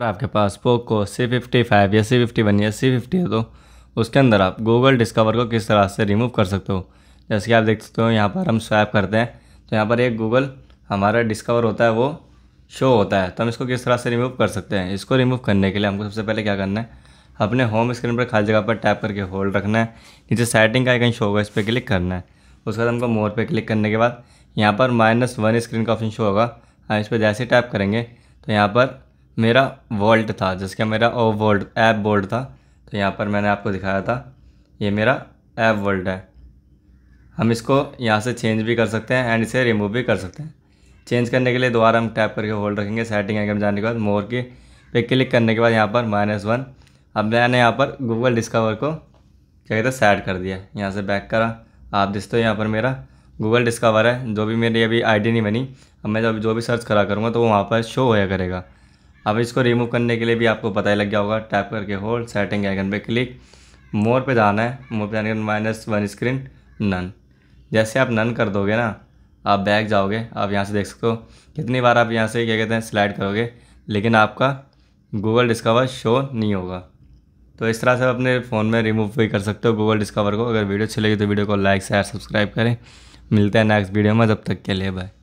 अगर आपके पास पोको सी फिफ्टी फाइव या सी फिफ्टी वन या सी फिफ्टी है तो उसके अंदर आप गूगल डिस्कवर को किस तरह से रिमूव कर सकते हो जैसे कि आप देख सकते हो यहाँ पर हम स्वैप करते हैं तो यहाँ पर एक गूगल हमारा डिस्कवर होता है वो शो होता है तो हम इसको किस तरह से रिमूव कर सकते हैं इसको रिमूव करने के लिए हमको सबसे पहले क्या करना है अपने होम स्क्रीन पर खाली जगह पर टैप करके होल्ड रखना है नीचे सेटिंग का आइकन शो होगा इस पर क्लिक करना है उसके बाद हमको मोर पर क्लिक करने के बाद यहाँ पर माइनस वन स्क्रीन का ऑप्शन शो होगा हम हाँ, इस पर जैसे टैप करेंगे तो यहाँ पर मेरा वॉल्ट था जिसका मेरा ओ वोल्ट ऐप वोल्ट था तो यहाँ पर मैंने आपको दिखाया था ये मेरा ऐप वोल्ट है हम इसको यहाँ से चेंज भी कर सकते हैं एंड इसे रिमूव भी कर सकते हैं चेंज करने के लिए दोबारा हम टैप करके होल्ड रखेंगे सेटिंग आइकन जाने के बाद मोर के पे क्लिक करने के बाद यहाँ पर माइनस वन अब मैंने यहाँ पर गूगल डिस्कवर को क्या कहते हैं सैड कर दिया यहाँ से बैक करा आप दिखते हो यहाँ पर मेरा गूगल डिस्कवर है जो भी मेरी अभी आईडी नहीं बनी अब मैं जब जो भी सर्च करा करूँगा तो वो वहाँ पर शो होया करेगा अब इसको रिमूव करने के लिए भी आपको पता ही लग गया होगा टैप करके होल्ड सेटिंग आइकन पे क्लिक मोर पे जाना है मोर पे जाने माइनस वन स्क्रीन नन जैसे आप नन कर दोगे ना आप बैक जाओगे आप यहाँ से देख सकते हो कितनी बार आप यहाँ से क्या कहते हैं स्लाइड करोगे लेकिन आपका गूगल डिस्कवर शो नहीं होगा तो इस तरह से आप अपने फ़ोन में रिमूव भी कर सकते हो गूगल डिस्कवर को अगर वीडियो अच्छी लगी तो वीडियो को लाइक शेयर सब्सक्राइब करें मिलते हैं नेक्स्ट वीडियो में जब तक के लिए बाय